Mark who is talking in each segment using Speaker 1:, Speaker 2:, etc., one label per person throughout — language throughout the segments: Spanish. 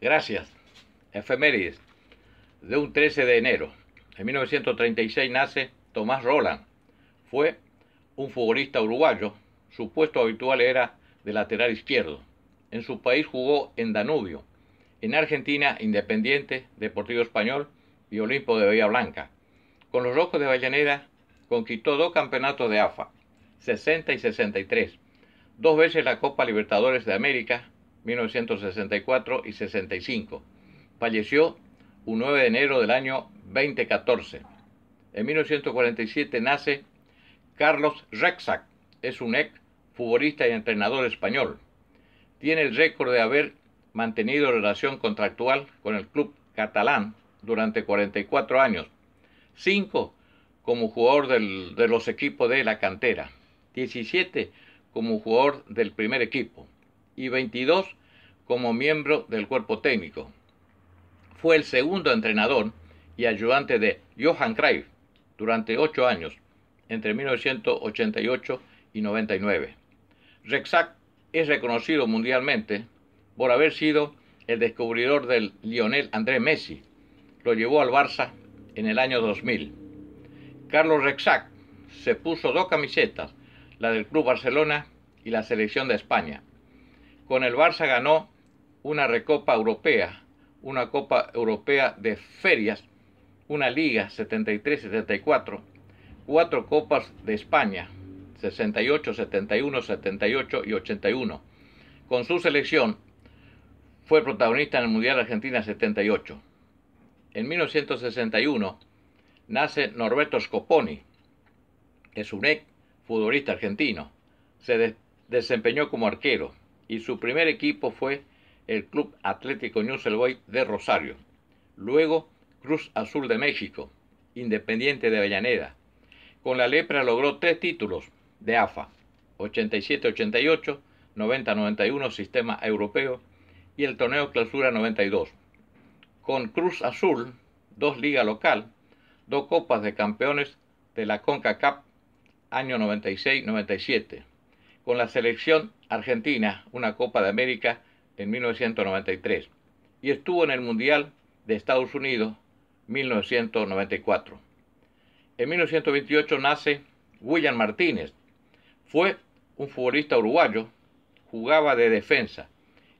Speaker 1: Gracias. Efemérides. De un 13 de enero. En 1936 nace Tomás Roland. Fue un futbolista uruguayo. Su puesto habitual era de lateral izquierdo. En su país jugó en Danubio. En Argentina, Independiente, Deportivo Español y Olimpo de Bahía Blanca. Con los Rojos de Vallanera conquistó dos campeonatos de AFA, 60 y 63, dos veces la Copa Libertadores de América 1964 y 65. Falleció un 9 de enero del año 2014. En 1947 nace Carlos Rexac, es un ex futbolista y entrenador español. Tiene el récord de haber mantenido relación contractual con el club catalán durante 44 años, 5 como jugador de los equipos de la cantera, 17 como jugador del primer equipo y 22 como miembro del cuerpo técnico. Fue el segundo entrenador y ayudante de Johan Cruyff durante ocho años, entre 1988 y 99. Rexach es reconocido mundialmente por haber sido el descubridor del Lionel André Messi. Lo llevó al Barça en el año 2000. Carlos Rexach se puso dos camisetas, la del Club Barcelona y la selección de España. Con el Barça ganó una recopa europea, una copa europea de ferias, una liga 73-74, cuatro copas de España 68, 71, 78 y 81. Con su selección fue protagonista en el Mundial Argentina 78. En 1961 nace Norberto Scoponi, es un ex futbolista argentino. Se desempeñó como arquero y su primer equipo fue el Club Atlético Newell's de Rosario. Luego Cruz Azul de México, Independiente de Avellaneda. Con la lepra logró tres títulos de AFA, 87-88, 90-91 Sistema Europeo y el Torneo Clausura 92. Con Cruz Azul, dos Liga local, dos copas de campeones de la CONCACAF año 96-97 con la selección argentina, una Copa de América en 1993, y estuvo en el Mundial de Estados Unidos 1994. En 1928 nace William Martínez. Fue un futbolista uruguayo, jugaba de defensa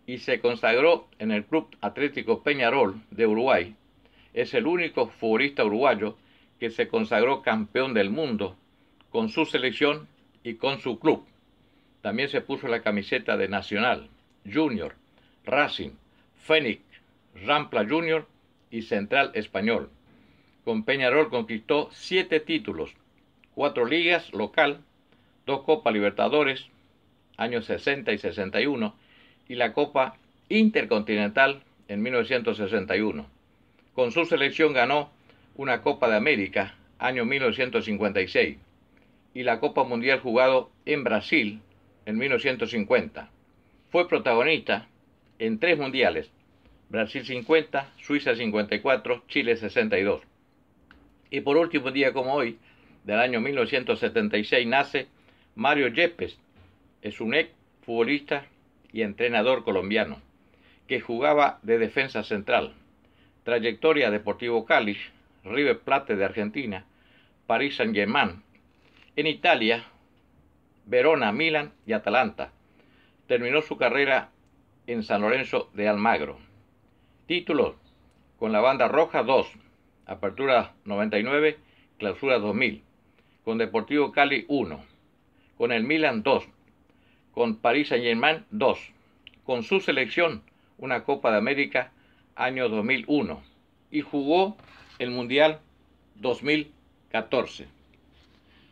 Speaker 1: y se consagró en el Club Atlético Peñarol de Uruguay. Es el único futbolista uruguayo que se consagró campeón del mundo con su selección y con su club. También se puso la camiseta de Nacional, Junior, Racing, Fénix, Rampla Junior y Central Español. Con Peñarol conquistó siete títulos, cuatro ligas local, dos Copa Libertadores, años 60 y 61, y la Copa Intercontinental en 1961. Con su selección ganó una Copa de América, año 1956, y la Copa Mundial jugado en Brasil en 1950. Fue protagonista en tres mundiales, Brasil 50, Suiza 54, Chile 62. Y por último, día como hoy, del año 1976, nace Mario Yepes, es un ex futbolista y entrenador colombiano, que jugaba de defensa central. Trayectoria Deportivo Cali, River Plate de Argentina, París Saint-Germain. En Italia Verona, Milan y Atalanta. Terminó su carrera en San Lorenzo de Almagro. Títulos con la banda roja 2, Apertura 99, Clausura 2000, con Deportivo Cali 1, con el Milan 2, con París Saint-Germain 2, con su selección una Copa de América año 2001 y jugó el Mundial 2014.